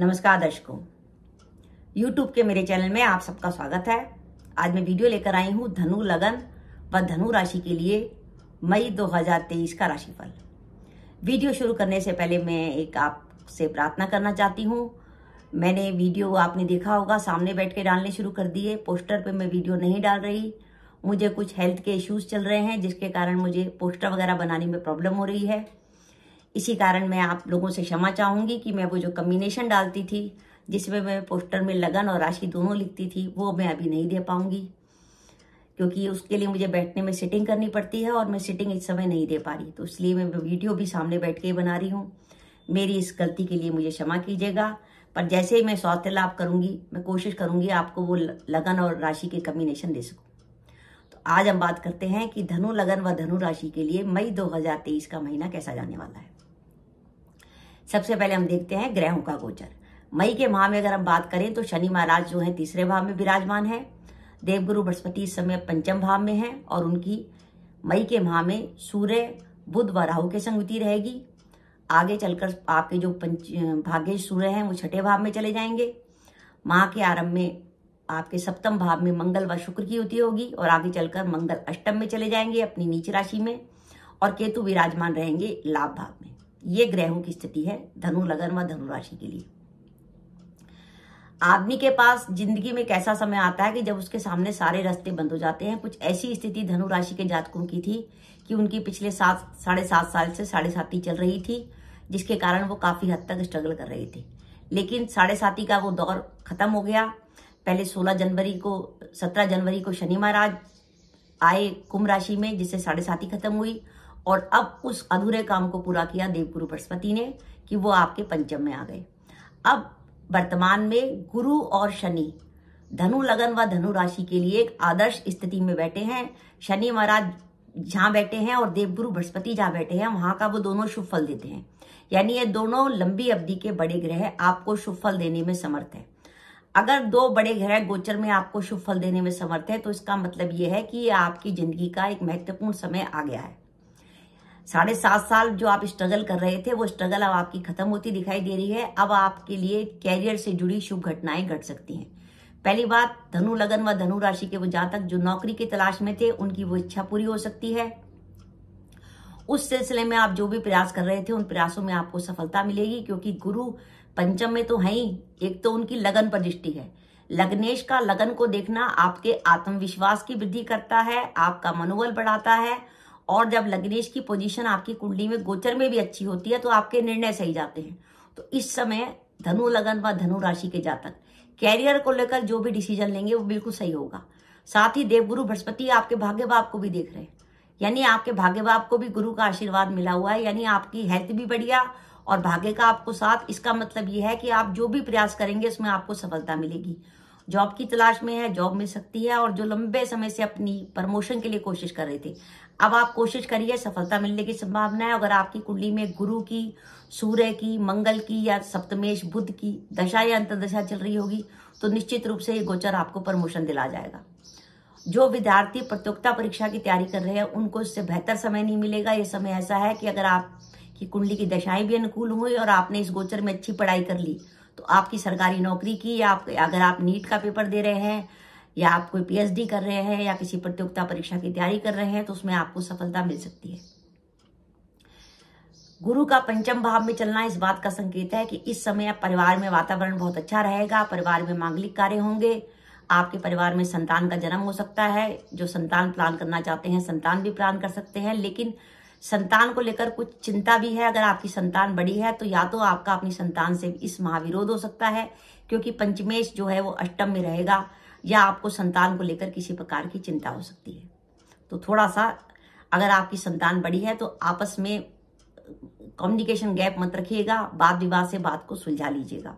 नमस्कार दर्शकों यूट्यूब के मेरे चैनल में आप सबका स्वागत है आज मैं वीडियो लेकर आई हूँ धनु लगन व धनु राशि के लिए मई 2023 का राशिफल वीडियो शुरू करने से पहले मैं एक आपसे प्रार्थना करना चाहती हूँ मैंने वीडियो आपने देखा होगा सामने बैठ के डालने शुरू कर दिए पोस्टर पे मैं वीडियो नहीं डाल रही मुझे कुछ हेल्थ के इश्यूज चल रहे हैं जिसके कारण मुझे पोस्टर वगैरह बनाने में प्रॉब्लम हो रही है इसी कारण मैं आप लोगों से क्षमा चाहूंगी कि मैं वो जो कम्बिनेशन डालती थी जिसमें मैं पोस्टर में लगन और राशि दोनों लिखती थी वो मैं अभी नहीं दे पाऊंगी क्योंकि उसके लिए मुझे बैठने में सिटिंग करनी पड़ती है और मैं सिटिंग इस समय नहीं दे पा रही तो इसलिए मैं वीडियो भी सामने बैठ के बना रही हूँ मेरी इस गलती के लिए मुझे क्षमा कीजिएगा पर जैसे ही मैं स्वास्थ्य लाभ करूंगी मैं कोशिश करूंगी आपको वो लगन और राशि के कम्बिनेशन दे सकूँ तो आज हम बात करते हैं कि धनु लगन व धनु राशि के लिए मई 2023 का महीना कैसा जाने वाला है सबसे पहले हम देखते हैं ग्रहों का गोचर मई के माह में अगर हम बात करें तो शनि महाराज जो है तीसरे भाव में विराजमान है देवगुरु बृहस्पति इस समय पंचम भाव में है और उनकी मई के माह में सूर्य बुध व राहु के संगति रहेगी आगे चलकर आपके जो पंच भाग्य सूर्य हैं वो छठे भाव में चले जाएंगे माह के आरंभ में आपके सप्तम भाव में मंगल व शुक्र की युति होगी और आगे चलकर मंगल अष्टम में चले जाएंगे अपनी नीच राशि में और केतु विराजमान रहेंगे लाभ भाव में ये ग्रहों की स्थिति है धनु लगन व धनु राशि के लिए आदमी के पास जिंदगी में कैसा समय आता है कि जब उसके सामने सारे रास्ते बंद हो जाते हैं कुछ ऐसी स्थिति धनु राशि के जातकों की थी कि उनकी पिछले सात साढ़े सात साल से साढ़े साथी चल रही थी जिसके कारण वो काफी हद तक स्ट्रगल कर रहे थे लेकिन साढ़े साथी का वो दौर खत्म हो गया पहले सोलह जनवरी को सत्रह जनवरी को शनि महाराज आए कुंभ राशि में जिससे साढ़े साथी खत्म हुई और अब उस अधूरे काम को पूरा किया देवगुरु बृहस्पति ने कि वो आपके पंचम में आ गए अब वर्तमान में गुरु और शनि धनु लगन व धनु राशि के लिए एक आदर्श स्थिति में बैठे हैं शनि महाराज जहां बैठे हैं और देवगुरु बृहस्पति जहाँ बैठे हैं वहां का वो दोनों शुभ फल देते हैं यानी ये दोनों लंबी अवधि के बड़े ग्रह आपको शुभ फल देने में समर्थ है अगर दो बड़े ग्रह गोचर में आपको शुभ फल देने में समर्थ है तो इसका मतलब ये है कि ये आपकी जिंदगी का एक महत्वपूर्ण समय आ गया है साढ़े सात साल जो आप स्ट्रगल कर रहे थे वो स्ट्रगल अब आपकी खत्म होती दिखाई दे रही है अब आपके लिए कैरियर से जुड़ी शुभ घटनाएं घट सकती हैं पहली बात धनु लगन व धनु राशि के वो जातक जो नौकरी की तलाश में थे उनकी वो इच्छा पूरी हो सकती है उस सिलसिले में आप जो भी प्रयास कर रहे थे उन प्रयासों में आपको सफलता मिलेगी क्योंकि गुरु पंचम में तो है ही एक तो उनकी लगन पर दृष्टि है लग्नेश का लगन को देखना आपके आत्मविश्वास की वृद्धि करता है आपका मनोबल बढ़ाता है और जब लग्नेश की पोजीशन आपकी कुंडली में गोचर में भी अच्छी होती है तो आपके निर्णय सही जाते हैं तो इस समय धनु लगन व धनु राशि के जातक कैरियर को लेकर जो भी डिसीजन लेंगे वो बिल्कुल सही होगा साथ ही देवगुरु बृहस्पति आपके भाग्य बाप को भी देख रहे हैं यानी आपके भाग्य बाप को भी गुरु का आशीर्वाद मिला हुआ है यानी आपकी हेल्थ भी बढ़िया और भाग्य का आपको साथ इसका मतलब यह है कि आप जो भी प्रयास करेंगे उसमें आपको सफलता मिलेगी जॉब की तलाश में है जॉब मिल सकती है और जो लंबे समय से अपनी प्रमोशन के लिए कोशिश कर रहे थे अब आप कोशिश करिए सफलता मिलने की संभावना है अगर आपकी कुंडली में गुरु की सूर्य की मंगल की या सप्तमेश बुद्ध की दशा या अंतर्दशा चल रही होगी तो निश्चित रूप से ये गोचर आपको प्रमोशन दिला जाएगा जो विद्यार्थी प्रतियोगिता परीक्षा की तैयारी कर रहे हैं उनको इससे बेहतर समय नहीं मिलेगा ये समय ऐसा है कि अगर आप की कुंडली की दशाएं भी अनुकूल हुई और आपने इस गोचर में अच्छी पढ़ाई कर ली तो आपकी सरकारी नौकरी की या आप अगर आप नीट का पेपर दे रहे हैं या आप कोई पीएचडी कर रहे हैं या किसी प्रतियोगिता परीक्षा की तैयारी कर रहे हैं तो उसमें आपको सफलता मिल सकती है गुरु का पंचम भाव में चलना इस बात का संकेत है कि इस समय परिवार में वातावरण बहुत अच्छा रहेगा परिवार में मांगलिक कार्य होंगे आपके परिवार में संतान का जन्म हो सकता है जो संतान प्लान करना चाहते हैं संतान भी प्लान कर सकते हैं लेकिन संतान को लेकर कुछ चिंता भी है अगर आपकी संतान बड़ी है तो या तो आपका अपनी संतान से इस माह विरोध हो सकता है क्योंकि पंचमेश जो है वो अष्टम में रहेगा या आपको संतान को लेकर किसी प्रकार की चिंता हो सकती है तो थोड़ा सा अगर आपकी संतान बड़ी है तो आपस में कम्युनिकेशन गैप मत रखिएगा वाद विवाद से बात को सुलझा लीजिएगा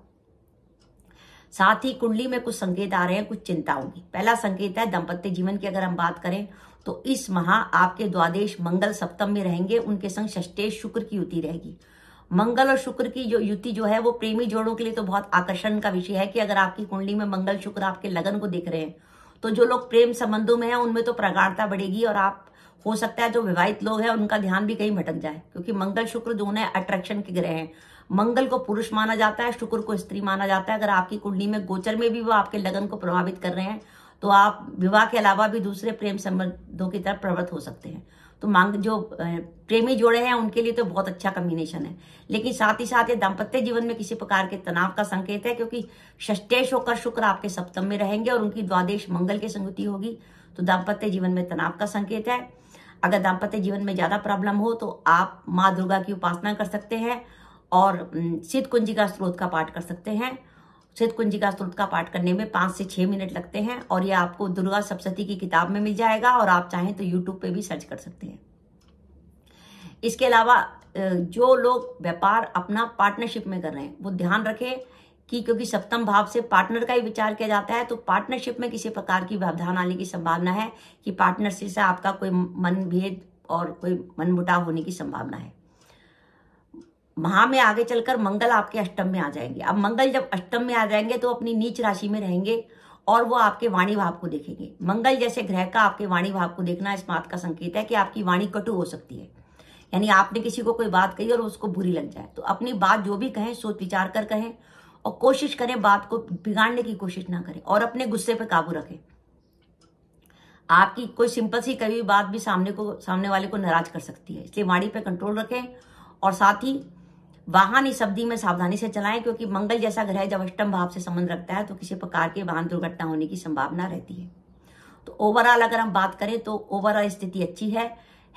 साथ ही कुंडली में कुछ संकेत आ रहे हैं कुछ चिंता होगी पहला संकेत है दंपत्य जीवन की अगर हम बात करें तो इस माह आपके द्वादेश मंगल सप्तम में रहेंगे उनके संग षष्टेश शुक्र की युति रहेगी मंगल और शुक्र की जो युति जो है वो प्रेमी जोड़ों के लिए तो बहुत आकर्षण का विषय है कि अगर आपकी कुंडली में मंगल शुक्र आपके लगन को देख रहे हैं तो जो लोग प्रेम संबंधों में है उनमें तो प्रगाढ़ता बढ़ेगी और आप हो सकता है जो विवाहित लोग हैं उनका ध्यान भी कहीं भटक जाए क्योंकि मंगल शुक्र दोनों अट्रैक्शन के ग्रह हैं मंगल को पुरुष माना जाता है शुक्र को स्त्री माना जाता है अगर आपकी कुंडली में गोचर में भी वो आपके लगन को प्रभावित कर रहे हैं तो आप विवाह के अलावा भी दूसरे प्रेम संबंधों की तरफ प्रवृत्त हो सकते हैं तो मांग जो प्रेमी जोड़े हैं उनके लिए तो बहुत अच्छा कम्बिनेशन है लेकिन साथ ही साथ ये दाम्पत्य जीवन में किसी प्रकार के तनाव का संकेत है क्योंकि षष्टेश होकर शुक्र आपके सप्तम में रहेंगे और उनकी द्वादेश मंगल की संगति होगी तो दाम्पत्य जीवन में तनाव का संकेत है अगर दाम्पत्य जीवन में ज्यादा प्रॉब्लम हो तो आप माँ दुर्गा की उपासना कर सकते हैं और सिद्ध कुंजी का स्रोत का पाठ कर सकते हैं सिद्ध कुंजी का स्रोत का पाठ करने में पाँच से छह मिनट लगते हैं और ये आपको दुर्गा सप्तती की किताब में मिल जाएगा और आप चाहें तो यूट्यूब पे भी सर्च कर सकते हैं इसके अलावा जो लोग व्यापार अपना पार्टनरशिप में कर रहे हैं वो ध्यान रखें कि क्योंकि सप्तम भाव से पार्टनर का ही विचार किया जाता है तो पार्टनरशिप में किसी प्रकार की व्यवधान आने की संभावना है कि पार्टनरशिप से आपका कोई मनभेद और कोई मनमुटाव होने की संभावना है महा में आगे चलकर मंगल आपके अष्टम में आ जाएंगे अब मंगल जब अष्टम में आ जाएंगे तो अपनी नीच राशि में रहेंगे और वो आपके वाणी भाव को देखेंगे मंगल जैसे ग्रह का आपके वाणी भाव को देखना इस बात का संकेत है कि आपकी वाणी कटु हो सकती है यानी आपने किसी को कोई बात कही और उसको बुरी लग जाए तो अपनी बात जो भी कहें सोच विचार कर कहें और कोशिश करें बात को बिगाड़ने की कोशिश ना करें और अपने गुस्से पर काबू रखें आपकी कोई सिंपल सी कभी बात भी सामने को सामने वाले को नाराज कर सकती है इसलिए वाणी पर कंट्रोल रखें और साथ ही वाहन इस अवधि में सावधानी से चलाएं क्योंकि मंगल जैसा ग्रह जब अष्टम भाव से संबंध रखता है तो किसी प्रकार के वाहन दुर्घटना होने की संभावना रहती है तो ओवरऑल अगर हम बात करें तो ओवरऑल स्थिति अच्छी है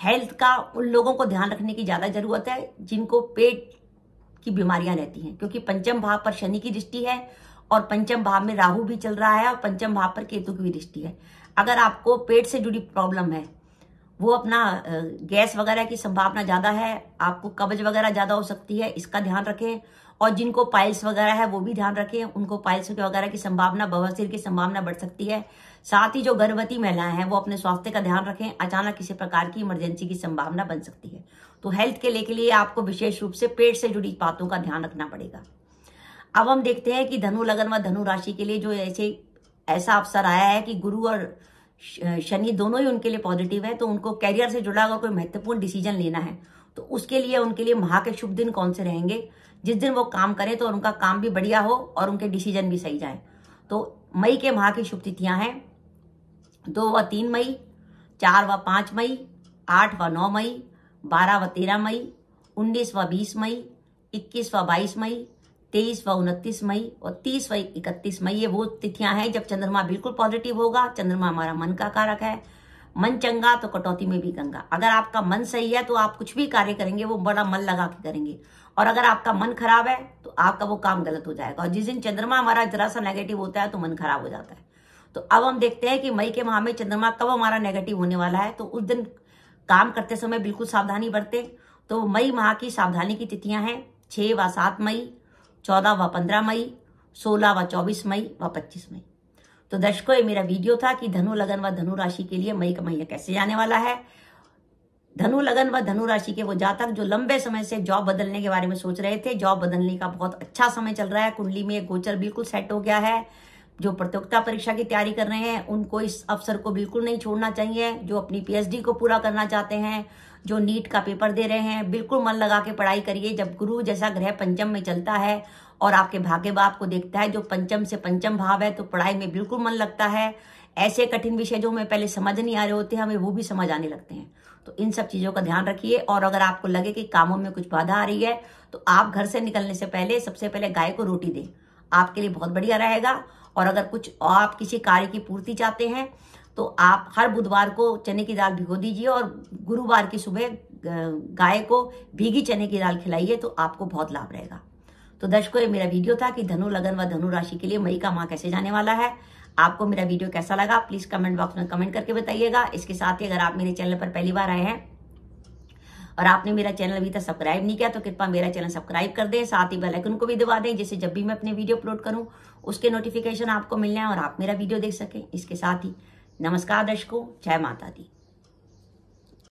हेल्थ का उन लोगों को ध्यान रखने की ज्यादा जरूरत है जिनको पेट की बीमारियां रहती हैं क्योंकि पंचम भाव पर शनि की दृष्टि है और पंचम भाव में राहु भी चल रहा है और पंचम भाव पर केतु की भी दृष्टि है अगर आपको पेट से जुड़ी प्रॉब्लम है वो अपना गैस वगैरह की संभावना ज़्यादा है आपको कब्ज वगैरह ज़्यादा हो सकती है इसका ध्यान रखें और जिनको पाइल्स वगैरह है वो भी ध्यान रखें उनको पाइल्स वगैरह की संभावना बवासीर की संभावना बढ़ सकती है साथ ही जो गर्भवती महिलाएं हैं वो अपने स्वास्थ्य का ध्यान रखें अचानक किसी प्रकार की इमरजेंसी की संभावना बन सकती है तो हेल्थ के लेके के लिए आपको विशेष रूप से पेट से जुड़ी बातों का ध्यान रखना पड़ेगा अब हम देखते हैं कि धनु लगन व धनु राशि के लिए जो ऐसे ऐसा अवसर आया है कि गुरु और शनि दोनों ही उनके लिए पॉजिटिव है तो उनको कैरियर से जुड़ा हुआ कोई महत्वपूर्ण डिसीजन लेना है तो उसके लिए उनके लिए महा के शुभ दिन कौन से रहेंगे जिस दिन वो काम करें तो उनका काम भी बढ़िया हो और उनके डिसीजन भी सही जाए तो मई के महा की शुभ तिथियां हैं दो व तीन मई चार व पांच मई आठ व नौ मई बारह व तेरह मई उन्नीस व बीस मई इक्कीस व बाईस मई तेईस व उनतीस मई और तीस व इकतीस मई ये वो तिथियां हैं जब चंद्रमा बिल्कुल पॉजिटिव होगा चंद्रमा हमारा मन का कारक है मन चंगा तो कटौती में भी गंगा अगर आपका मन सही है तो आप कुछ भी कार्य करेंगे वो बड़ा मन लगा के करेंगे और अगर आपका मन खराब है तो आपका वो काम गलत हो जाएगा और जिस दिन चंद्रमा हमारा जरा सा नेगेटिव होता है तो मन खराब हो जाता है तो अब हम देखते हैं कि मई के माह में चंद्रमा कब हमारा नेगेटिव होने वाला है तो उस दिन काम करते समय बिल्कुल सावधानी बरते तो मई माह की सावधानी की तिथियां हैं छह व सात मई चौदह व पंद्रह मई सोलह व चौबीस मई व पच्चीस मई तो दर्शकों ये मेरा वीडियो था कि धनु लगन व धनु राशि के लिए मई का महीना कैसे जाने वाला है धनु लगन व धनु राशि के वो जातक जो लंबे समय से जॉब बदलने के बारे में सोच रहे थे जॉब बदलने का बहुत अच्छा समय चल रहा है कुंडली में गोचर बिल्कुल सेट हो गया है जो प्रतियोगिता परीक्षा की तैयारी कर रहे हैं उनको इस अवसर को बिल्कुल नहीं छोड़ना चाहिए जो अपनी पीएचडी को पूरा करना चाहते हैं जो नीट का पेपर दे रहे हैं बिल्कुल मन लगा के पढ़ाई करिए जब गुरु जैसा ग्रह पंचम में चलता है और आपके भाग्य बाप को देखता है जो पंचम से पंचम भाव है तो पढ़ाई में बिल्कुल मन लगता है ऐसे कठिन विषय जो हमें पहले समझ नहीं आ रहे होते हैं हमें वो भी समझ आने लगते हैं तो इन सब चीज़ों का ध्यान रखिए और अगर आपको लगे कि कामों में कुछ बाधा आ रही है तो आप घर से निकलने से पहले सबसे पहले गाय को रोटी दें आपके लिए बहुत बढ़िया रहेगा और अगर कुछ आप किसी कार्य की पूर्ति चाहते हैं तो आप हर बुधवार को चने की दाल भिगो दीजिए और गुरुवार की सुबह गाय को भीगी चने की दाल खिलाइए तो आपको बहुत लाभ रहेगा तो दर्शकों ये मेरा वीडियो था कि धनु लगन व धनु राशि के लिए मई का माह कैसे जाने वाला है आपको मेरा वीडियो कैसा लगा प्लीज कमेंट बॉक्स में कमेंट करके बताइएगा इसके साथ ही अगर आप मेरे चैनल पर पहली बार आए हैं और आपने मेरा चैनल अभी तक सब्सक्राइब नहीं किया तो कृपया मेरा चैनल सब्सक्राइब कर दें साथ ही बेल आइकन को भी दबा दें जिससे जब भी मैं अपने वीडियो अपलोड करूं उसके नोटिफिकेशन आपको मिलना है और आप मेरा वीडियो देख सकें इसके साथ ही नमस्कार दर्शकों जय माता दी